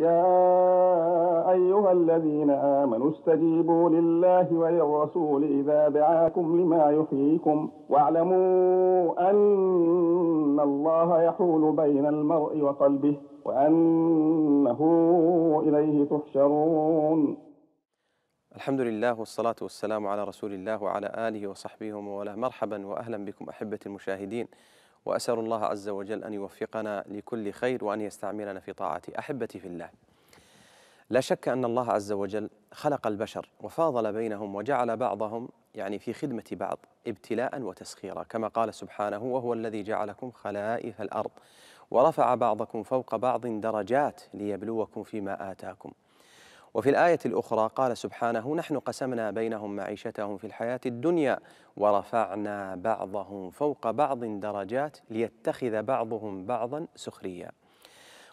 يا أيها الذين آمنوا استجيبوا لله وللرسول إذا دعاكم لما يحييكم واعلموا أن الله يحول بين المرء وقلبه وأنه إليه تحشرون الحمد لله والصلاة والسلام على رسول الله وعلى آله وصحبه ومن والاه مرحبا وأهلا بكم أحبة المشاهدين وأسأل الله عز وجل أن يوفقنا لكل خير وأن يستعملنا في طاعته أحبتي في الله لا شك أن الله عز وجل خلق البشر وفاضل بينهم وجعل بعضهم يعني في خدمة بعض ابتلاء وتسخيرا كما قال سبحانه وهو الذي جعلكم خلائف الأرض ورفع بعضكم فوق بعض درجات ليبلوكم فيما آتاكم وفي الآية الأخرى قال سبحانه نحن قسمنا بينهم معيشتهم في الحياة الدنيا ورفعنا بعضهم فوق بعض درجات ليتخذ بعضهم بعضا سخريا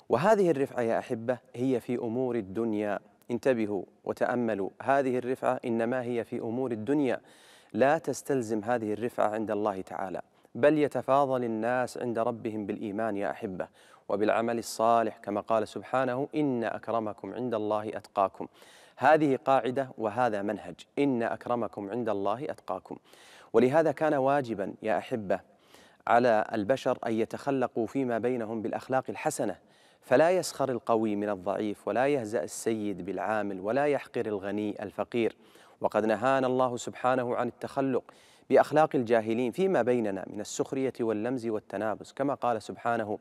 وهذه الرفعة يا أحبة هي في أمور الدنيا انتبهوا وتأملوا هذه الرفعة إنما هي في أمور الدنيا لا تستلزم هذه الرفعة عند الله تعالى بل يتفاضل الناس عند ربهم بالإيمان يا أحبة وبالعمل الصالح كما قال سبحانه إن أكرمكم عند الله أتقاكم هذه قاعدة وهذا منهج إن أكرمكم عند الله أتقاكم ولهذا كان واجبا يا أحبة على البشر أن يتخلقوا فيما بينهم بالأخلاق الحسنة فلا يسخر القوي من الضعيف ولا يهزأ السيد بالعامل ولا يحقر الغني الفقير وقد نهانا الله سبحانه عن التخلق بأخلاق الجاهلين فيما بيننا من السخرية واللمز والتنابس كما قال سبحانه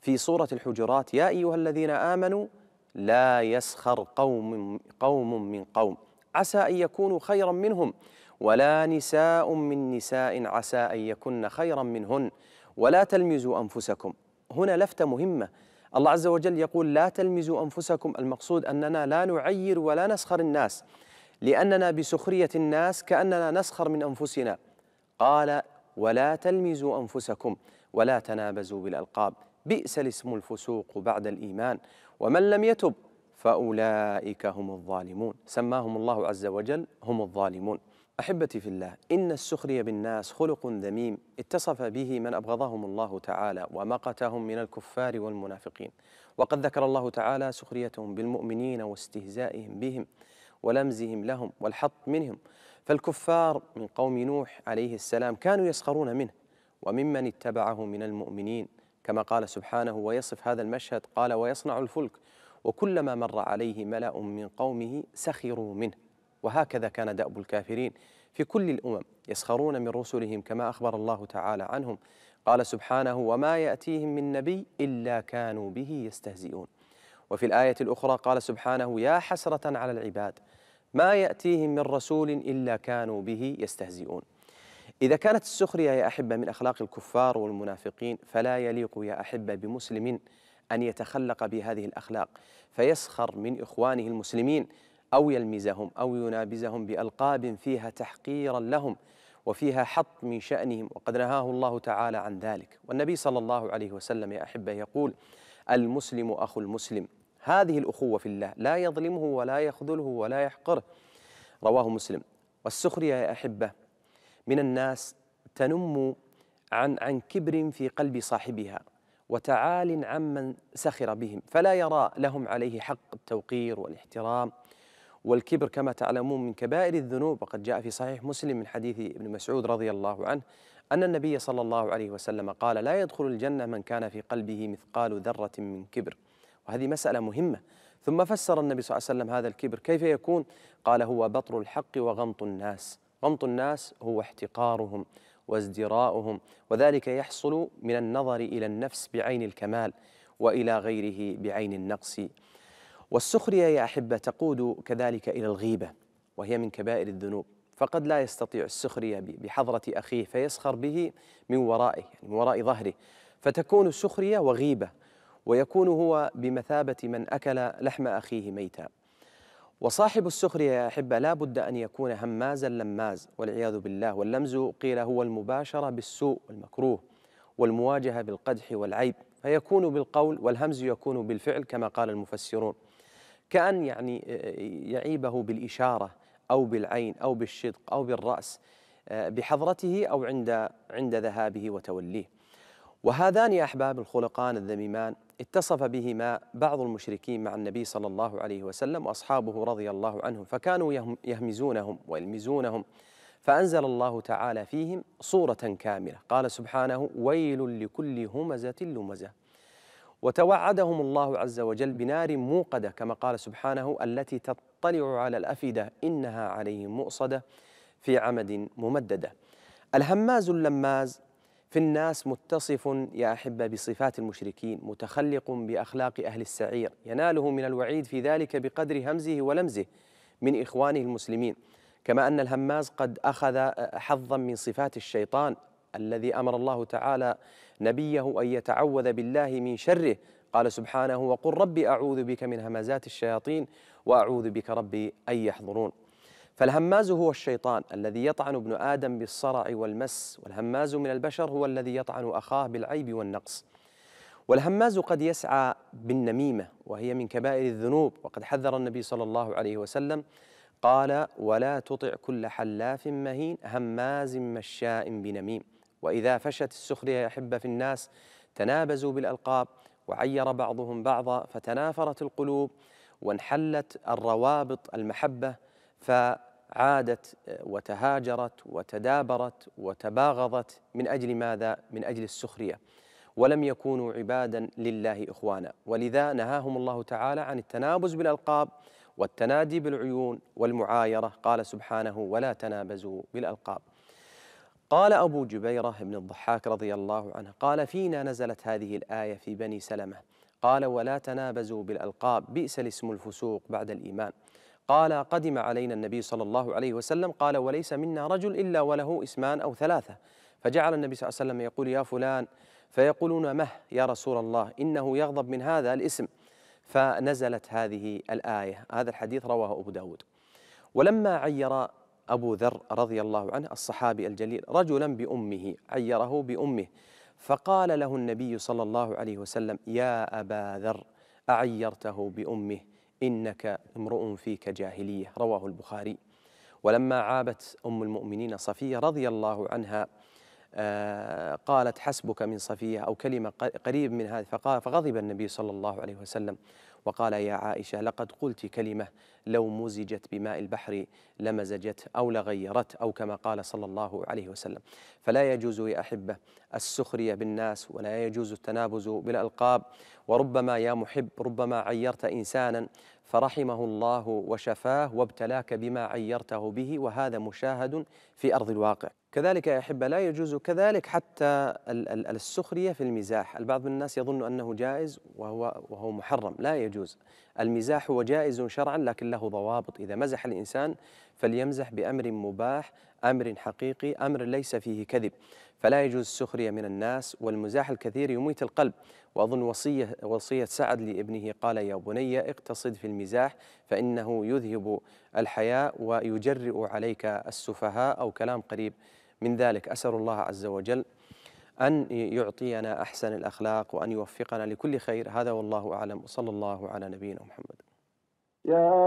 في سورة الحجرات يا أيها الذين آمنوا لا يسخر قوم قوم من قوم عسى أن يكونوا خيرا منهم ولا نساء من نساء عسى أن يكن خيرا منهن ولا تلمزوا أنفسكم هنا لفتة مهمة الله عز وجل يقول لا تلمزوا أنفسكم المقصود أننا لا نعير ولا نسخر الناس لأننا بسخرية الناس كأننا نسخر من أنفسنا قال ولا تلمزوا أنفسكم ولا تنابزوا بالألقاب بئس الاسم الفسوق بعد الإيمان ومن لم يتب فأولئك هم الظالمون سماهم الله عز وجل هم الظالمون أحبتي في الله إن السخرية بالناس خلق ذميم اتصف به من أبغضهم الله تعالى ومقتهم من الكفار والمنافقين وقد ذكر الله تعالى سخريتهم بالمؤمنين واستهزائهم بهم ولمزهم لهم والحط منهم فالكفار من قوم نوح عليه السلام كانوا يسخرون منه وممن اتبعه من المؤمنين كما قال سبحانه ويصف هذا المشهد قال ويصنع الفلك وكلما مر عليه ملأ من قومه سخروا منه وهكذا كان دأب الكافرين في كل الأمم يسخرون من رسلهم كما أخبر الله تعالى عنهم قال سبحانه وما يأتيهم من نبي إلا كانوا به يستهزئون وفي الآية الأخرى قال سبحانه يا حسرة على العباد ما يأتيهم من رسول إلا كانوا به يستهزئون إذا كانت السخرية يا أحبة من أخلاق الكفار والمنافقين فلا يليق يا أحبة بمسلم أن يتخلق بهذه الأخلاق فيسخر من إخوانه المسلمين أو يلمزهم أو ينابزهم بألقاب فيها تحقيرا لهم وفيها حط من شأنهم وقد نهاه الله تعالى عن ذلك والنبي صلى الله عليه وسلم يا أحبة يقول المسلم أخو المسلم هذه الأخوة في الله لا يظلمه ولا يخذله ولا يحقره رواه مسلم والسخرية يا أحبة من الناس تنم عن عن كبر في قلب صاحبها وتعال عمن سخر بهم فلا يرى لهم عليه حق التوقير والاحترام والكبر كما تعلمون من كبائر الذنوب وقد جاء في صحيح مسلم من حديث ابن مسعود رضي الله عنه أن النبي صلى الله عليه وسلم قال لا يدخل الجنة من كان في قلبه مثقال ذرة من كبر وهذه مسألة مهمة ثم فسر النبي صلى الله عليه وسلم هذا الكبر كيف يكون قال هو بطر الحق وغمط الناس غمط الناس هو احتقارهم وازدراؤهم وذلك يحصل من النظر إلى النفس بعين الكمال وإلى غيره بعين النقص والسخرية يا أحبة تقود كذلك إلى الغيبة وهي من كبائر الذنوب فقد لا يستطيع السخرية بحضرة أخيه فيسخر به من ورائه يعني من وراء ظهره فتكون سخرية وغيبة ويكون هو بمثابة من أكل لحم أخيه ميتا وصاحب السخرية يا أحبة لا بد أن يكون همازا لماز والعياذ بالله واللمز قيل هو المباشرة بالسوء والمكروه والمواجهة بالقدح والعيب فيكون بالقول والهمز يكون بالفعل كما قال المفسرون كأن يعني آه، يعيبه بالإشارة أو بالعين أو بالشدق أو بالرأس آه، بحضرته أو عند عند ذهابه وتوليه وهذان يا أحباب الخلقان الذميمان اتصف بهما بعض المشركين مع النبي صلى الله عليه وسلم وأصحابه رضي الله عنهم فكانوا يهمزونهم ويلمزونهم فأنزل الله تعالى فيهم صورة كاملة قال سبحانه ويل لكل همزة لمزة وتوعدهم الله عز وجل بنار موقدة كما قال سبحانه التي تطلع على الأفئدة إنها عليهم مؤصدة في عمد ممددة الهماز اللماز في الناس متصف يا أحبة بصفات المشركين متخلق بأخلاق أهل السعير يناله من الوعيد في ذلك بقدر همزه ولمزه من إخوانه المسلمين كما أن الهماز قد أخذ حظا من صفات الشيطان الذي أمر الله تعالى نبيه أن يتعوذ بالله من شره قال سبحانه وقل ربي أعوذ بك من همزات الشياطين وأعوذ بك ربي أن يحضرون فالهماز هو الشيطان الذي يطعن ابن آدم بالصرع والمس والهماز من البشر هو الذي يطعن أخاه بالعيب والنقص والهماز قد يسعى بالنميمة وهي من كبائر الذنوب وقد حذر النبي صلى الله عليه وسلم قال ولا تطع كل حلاف مهين هماز مشاء بنميم وإذا فشت السخرية يا أحبة في الناس تنابزوا بالألقاب وعير بعضهم بعضا فتنافرت القلوب وانحلت الروابط المحبة ف عادت آه، وتهاجرت وتدابرت وتباغضت من اجل ماذا؟ من اجل السخريه. ولم يكونوا عبادا لله اخوانا، ولذا نهاهم الله تعالى عن التنابز بالالقاب والتنادي بالعيون والمعايره، قال سبحانه: ولا تنابزوا بالالقاب. قال ابو جبيره بن الضحاك رضي الله عنه: قال فينا نزلت هذه الايه في بني سلمه، قال ولا تنابزوا بالالقاب، بئس الاسم الفسوق بعد الايمان. قال قدم علينا النبي صلى الله عليه وسلم قال وليس منا رجل إلا وله اسمان أو ثلاثة فجعل النبي صلى الله عليه وسلم يقول يا فلان فيقولون مه يا رسول الله إنه يغضب من هذا الاسم فنزلت هذه الآية هذا الحديث رواه أبو داود ولما عير أبو ذر رضي الله عنه الصحابي الجليل رجلا بأمه عيره بأمه فقال له النبي صلى الله عليه وسلم يا أبا ذر أعيرته بأمه إنك امرؤ فيك جاهلية رواه البخاري ولما عابت أم المؤمنين صفية رضي الله عنها آه، قالت حسبك من صفية أو كلمة قريب من هذا فقال فغضب النبي صلى الله عليه وسلم وقال يا عائشة لقد قلت كلمة لو مزجت بماء البحر لمزجت أو لغيرت أو كما قال صلى الله عليه وسلم فلا يجوز يا أحبة السخرية بالناس ولا يجوز التنابز بالألقاب وربما يا محب ربما عيرت إنسانا فرحمه الله وشفاه وابتلاك بما عيرته به وهذا مشاهد في أرض الواقع كذلك يا أحبة لا يجوز كذلك حتى السخرية في المزاح البعض من الناس يظن أنه جائز وهو, وهو محرم لا يجوز المزاح هو جائز شرعا لكن له ضوابط إذا مزح الإنسان فليمزح بأمر مباح أمر حقيقي أمر ليس فيه كذب فلا يجوز السخرية من الناس والمزاح الكثير يميت القلب وأظن وصية, وصية سعد لابنه قال يا بني اقتصد في المزاح فإنه يذهب الحياء ويجرئ عليك السفهاء أو كلام قريب من ذلك أسأل الله عز وجل أن يعطينا أحسن الأخلاق وأن يوفقنا لكل خير هذا والله أعلم وصلى الله على نبينا محمد يا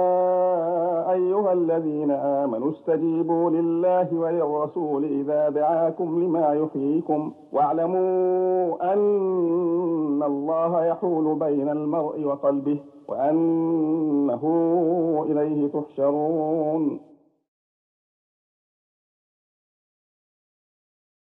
أيها الذين آمنوا استجيبوا لله وللرسول إذا دعاكم لما يحييكم واعلموا أن الله يحول بين المرء وقلبه وأنه إليه تحشرون